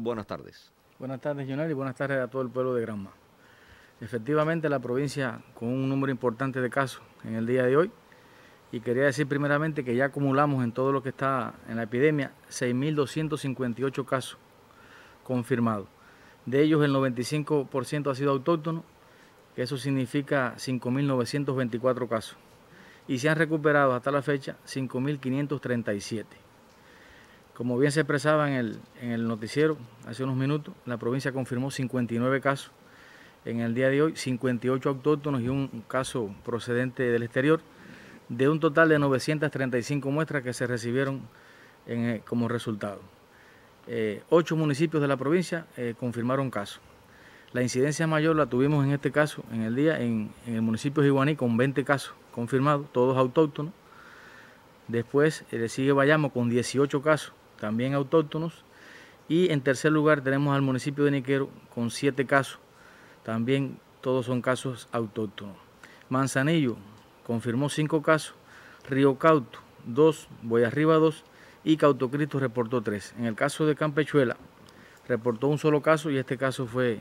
buenas tardes. Buenas tardes, y buenas tardes a todo el pueblo de Granma. Efectivamente, la provincia con un número importante de casos en el día de hoy. Y quería decir primeramente que ya acumulamos en todo lo que está en la epidemia 6.258 casos confirmados. De ellos el 95% ha sido autóctono, que eso significa 5.924 casos. Y se han recuperado hasta la fecha 5.537. Como bien se expresaba en el, noticiero hace unos minutos, la provincia confirmó 59 casos en el día de hoy, 58 autóctonos y un caso procedente del exterior, de un total de 935 muestras que se recibieron eh, como resultado. Eh, ocho municipios de la provincia eh, confirmaron casos. La incidencia mayor la tuvimos en este caso, en el día, en, el municipio de Iguaní, con 20 casos confirmados, todos autóctonos. Después sigue Bayamo con 18 casos, también autóctonos. Y en tercer lugar tenemos al municipio de Niquero con siete casos, también todos son casos autóctonos. Manzanillo confirmó cinco casos, Río Cauto dos, Boyarriba dos, y Cautocristo reportó tres. En el caso de Campechuela reportó un solo caso y este caso fue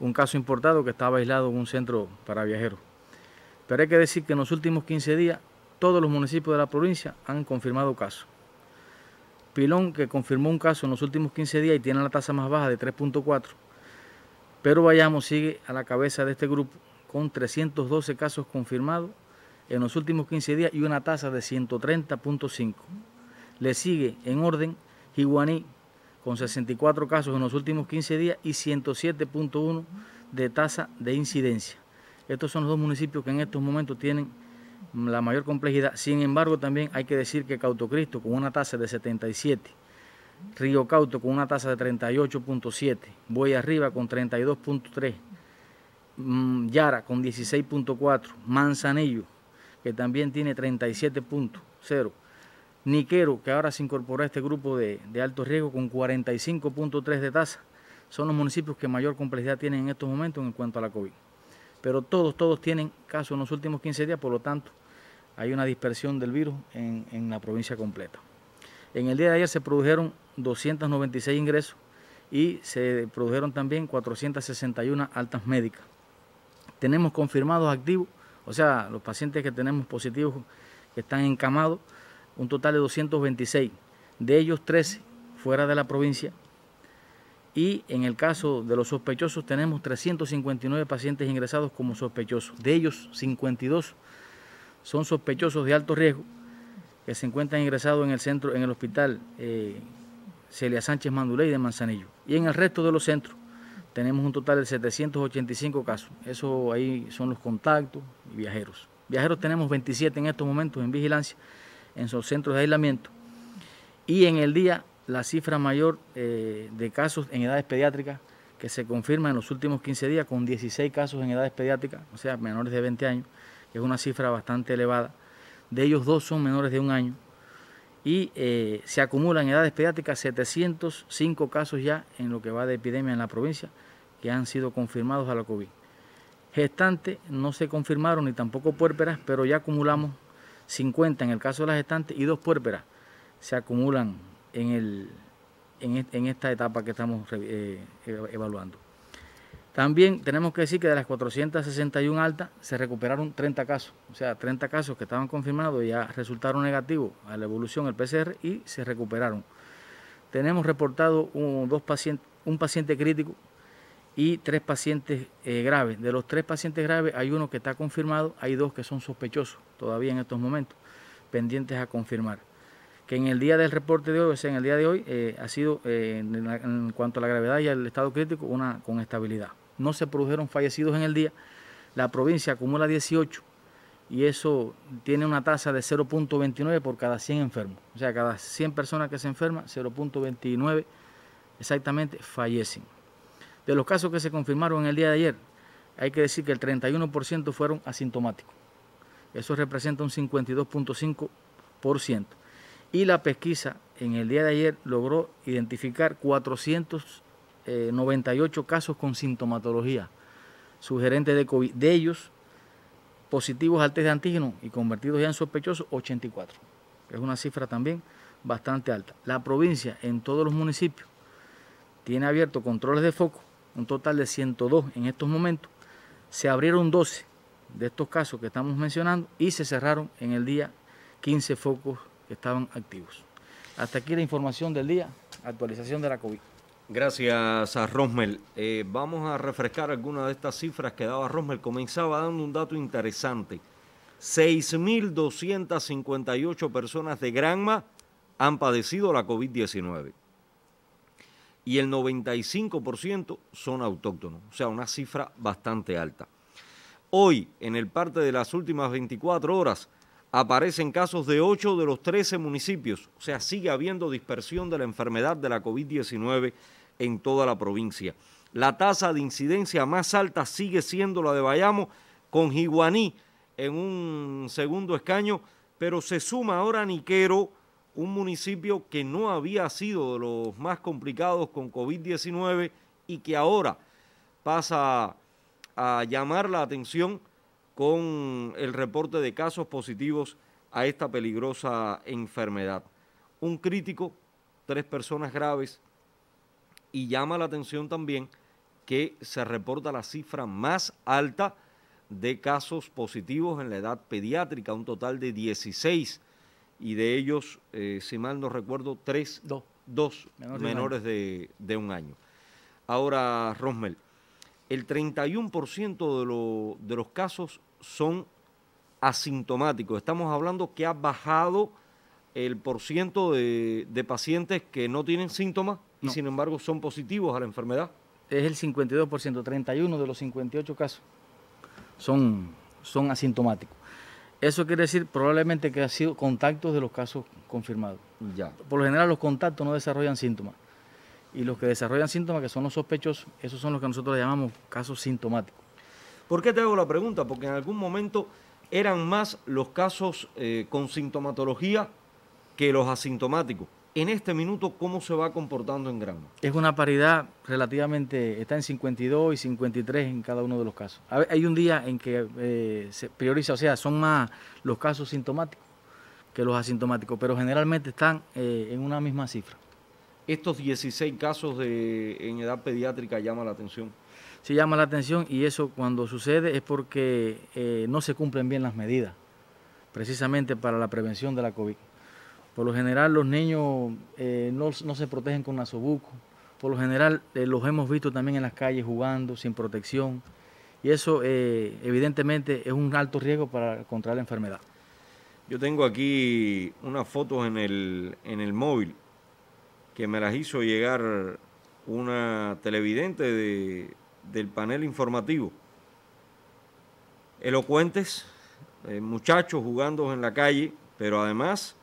un caso importado que estaba aislado en un centro para viajeros. Pero hay que decir que en los últimos 15 días todos los municipios de la provincia han confirmado casos. Filón, que confirmó un caso en los últimos 15 días y tiene la tasa más baja de 3.4. Pero Bayamo sigue a la cabeza de este grupo con 312 casos confirmados en los últimos 15 días y una tasa de 130.5. Le sigue en orden jiguaní con 64 casos en los últimos 15 días y 107.1 de tasa de incidencia. Estos son los dos municipios que en estos momentos tienen la mayor complejidad. Sin embargo, también hay que decir que Cautocristo con una tasa de 77, Río Cauto con una tasa de 38.7, Boya Arriba con 32.3, mm, Yara con 16.4, Manzanillo que también tiene 37.0, Niquero que ahora se incorpora a este grupo de, de alto riesgo con 45.3 de tasa. Son los municipios que mayor complejidad tienen en estos momentos en cuanto a la COVID pero todos, todos tienen casos en los últimos 15 días, por lo tanto hay una dispersión del virus en, en la provincia completa. En el día de ayer se produjeron 296 ingresos y se produjeron también 461 altas médicas. Tenemos confirmados activos, o sea, los pacientes que tenemos positivos que están encamados, un total de 226, de ellos 13 fuera de la provincia, y en el caso de los sospechosos tenemos 359 pacientes ingresados como sospechosos. De ellos, 52 son sospechosos de alto riesgo que se encuentran ingresados en el centro, en el hospital eh, Celia Sánchez Manduley de Manzanillo. Y en el resto de los centros tenemos un total de 785 casos. Eso ahí son los contactos y viajeros. Viajeros tenemos 27 en estos momentos en vigilancia, en sus centros de aislamiento. Y en el día la cifra mayor eh, de casos en edades pediátricas que se confirma en los últimos 15 días con 16 casos en edades pediátricas, o sea, menores de 20 años, es una cifra bastante elevada. De ellos dos son menores de un año y eh, se acumulan en edades pediátricas 705 casos ya en lo que va de epidemia en la provincia que han sido confirmados a la COVID. Gestantes no se confirmaron ni tampoco puérperas, pero ya acumulamos 50 en el caso de las gestantes y dos puérperas se acumulan en, el, en, esta etapa que estamos eh, eh, evaluando. También tenemos que decir que de las 461 altas se recuperaron 30 casos, o sea, 30 casos que estaban confirmados ya resultaron negativos a la evolución del PCR y se recuperaron. Tenemos reportado un, dos pacientes, un paciente crítico y tres pacientes eh, graves. De los tres pacientes graves hay uno que está confirmado, hay dos que son sospechosos todavía en estos momentos, pendientes a confirmar que en el día del reporte de hoy, o sea, en el día de hoy, eh, ha sido, eh, en, en, cuanto a la gravedad y al estado crítico, una con estabilidad. No se produjeron fallecidos en el día. La provincia acumula 18 y eso tiene una tasa de 0.29 por cada 100 enfermos. O sea, cada 100 personas que se enferman, 0.29 exactamente fallecen. De los casos que se confirmaron en el día de ayer, hay que decir que el 31% fueron asintomáticos. Eso representa un 52.5% y la pesquisa en el día de ayer logró identificar 498 eh, casos con sintomatología sugerente de COVID. De ellos, positivos al test de antígeno y convertidos ya en sospechosos, 84. Es una cifra también bastante alta. La provincia, en todos los municipios, tiene abierto controles de foco, un total de 102 en estos momentos. Se abrieron 12 de estos casos que estamos mencionando y se cerraron en el día 15 focos estaban activos. Hasta aquí la información del día, actualización de la COVID. Gracias a Rosmel. Eh, vamos a refrescar algunas de estas cifras que daba Rosmel. Comenzaba dando un dato interesante. 6.258 personas de Granma han padecido la COVID-19 y el 95% son autóctonos, o sea, una cifra bastante alta. Hoy, en el parte de las últimas 24 horas, aparecen casos de 8 de los 13 municipios, o sea, sigue habiendo dispersión de la enfermedad de la COVID-19 en toda la provincia. La tasa de incidencia más alta sigue siendo la de Bayamo, con Jiguaní en un segundo escaño, pero se suma ahora a Niquero, un municipio que no había sido de los más complicados con COVID-19 y que ahora pasa a llamar la atención con el reporte de casos positivos a esta peligrosa enfermedad. Un crítico, tres personas graves y llama la atención también que se reporta la cifra más alta de casos positivos en la edad pediátrica, un total de 16 y de ellos, eh, si mal no recuerdo, tres, dos, menores de, un año. Ahora, Rosmel, el 31% de, de los casos son asintomáticos. Estamos hablando que ha bajado el porcentaje de, de pacientes que no tienen síntomas y sin embargo son positivos a la enfermedad. Es el 52%, 31 de los 58 casos son, son asintomáticos. Eso quiere decir probablemente que ha sido contactos de los casos confirmados. Ya. Por lo general los contactos no desarrollan síntomas. Y los que desarrollan síntomas, que son los sospechosos, esos son los que nosotros llamamos casos sintomáticos. ¿Por qué te hago la pregunta? Porque en algún momento eran más los casos eh, con sintomatología que los asintomáticos. En este minuto, ¿cómo se va comportando en grano? Es una paridad relativamente, está en 52 y 53 en cada uno de los casos. Hay un día en que eh, se prioriza, o sea, son más los casos sintomáticos que los asintomáticos, pero generalmente están eh, en una misma cifra. Estos 16 casos en edad pediátrica llama la atención. Se llama la atención y eso cuando sucede es porque eh, no se cumplen bien las medidas, precisamente para la prevención de la COVID. Por lo general los niños eh, no, se protegen con nasobuco, por lo general eh, los hemos visto también en las calles jugando sin protección y eso evidentemente es un alto riesgo para contraer la enfermedad. Yo tengo aquí unas fotos en en el móvil que me las hizo llegar una televidente de, del panel informativo. Elocuentes, eh, muchachos jugando en la calle, pero además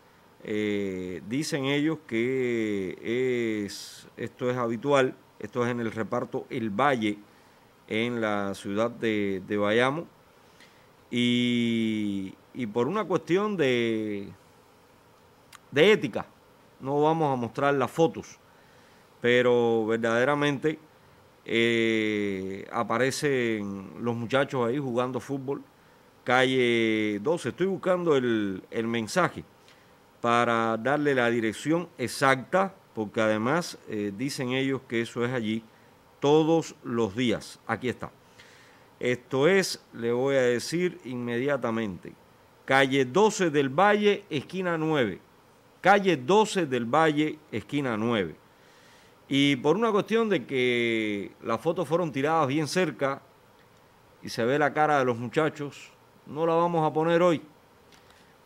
eh, dicen ellos que esto es habitual, esto es en el reparto El Valle, en la ciudad de, Bayamo, y, por una cuestión de, de ética, no vamos a mostrar las fotos, pero verdaderamente eh, aparecen los muchachos ahí jugando fútbol, calle 12. Estoy buscando el, mensaje para darle la dirección exacta, porque además eh, dicen ellos que eso es allí todos los días. Aquí está. Esto es, le voy a decir inmediatamente, calle 12 del Valle, esquina 9. Calle 12 del Valle, esquina 9. Y por una cuestión de que las fotos fueron tiradas bien cerca y se ve la cara de los muchachos, no la vamos a poner hoy.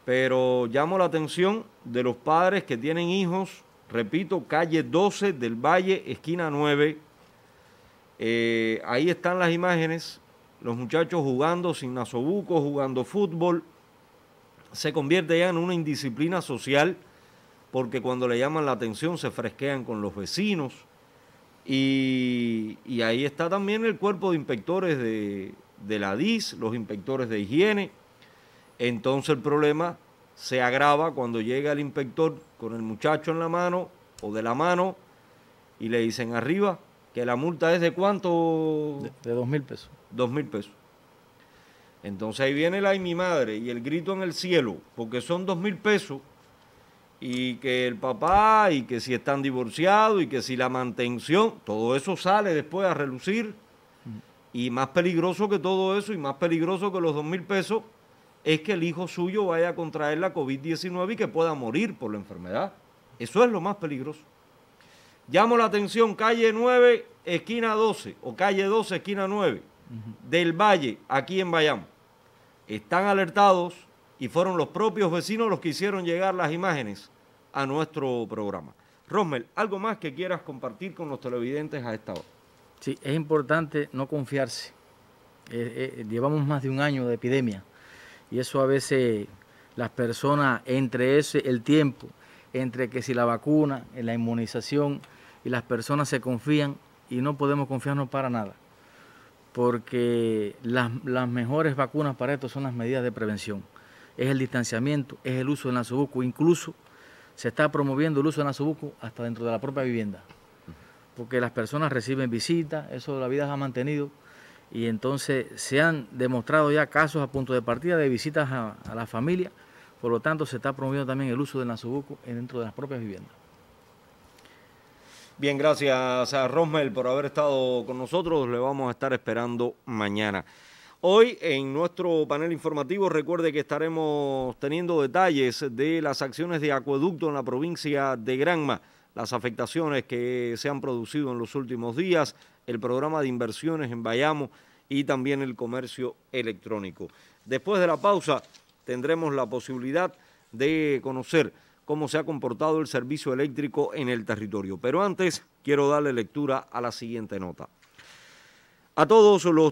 Pero llamo la atención de los padres que tienen hijos, repito, calle 12 del Valle, esquina 9. Eh, ahí están las imágenes, los muchachos jugando sin nasobuco, jugando fútbol. Se convierte ya en una indisciplina social porque cuando le llaman la atención se fresquean con los vecinos. Y, ahí está también el cuerpo de inspectores de, la DIS, los inspectores de higiene. Entonces el problema se agrava cuando llega el inspector con el muchacho en la mano o de la mano y le dicen arriba que la multa es de cuánto? De, de dos mil pesos. Dos mil pesos. Entonces ahí viene la y mi madre y el grito en el cielo, porque son dos mil pesos y que el papá y que si están divorciados y que si la mantención, todo eso sale después a relucir. Y más peligroso que todo eso y más peligroso que los dos mil pesos es que el hijo suyo vaya a contraer la COVID-19 y que pueda morir por la enfermedad. Eso es lo más peligroso. Llamo la atención, calle 9, esquina 12, o calle 12, esquina 9, del Valle, aquí en Bayam. Están alertados y fueron los propios vecinos los que hicieron llegar las imágenes a nuestro programa. Rosmel, ¿algo más que quieras compartir con los televidentes a esta hora? Sí, es importante no confiarse. Eh, eh, llevamos más de un año de epidemia y eso a veces las personas, entre ese, el tiempo, entre que si la vacuna, la inmunización, y las personas se confían y no podemos confiarnos para nada, porque las mejores vacunas para esto son las medidas de prevención es el distanciamiento, es el uso del nasobuco. Incluso se está promoviendo el uso del nasobuco hasta dentro de la propia vivienda, porque las personas reciben visitas, eso la vida se ha mantenido, y entonces se han demostrado ya casos a punto de partida de visitas a, la familia, por lo tanto se está promoviendo también el uso del nasobuco dentro de las propias viviendas. Bien, gracias a Rosmel por haber estado con nosotros. Le vamos a estar esperando mañana. Hoy en nuestro panel informativo recuerde que estaremos teniendo detalles de las acciones de acueducto en la provincia de Granma, las afectaciones que se han producido en los últimos días, el programa de inversiones en Bayamo y también el comercio electrónico. Después de la pausa tendremos la posibilidad de conocer cómo se ha comportado el servicio eléctrico en el territorio. Pero antes quiero darle lectura a la siguiente nota. A todos los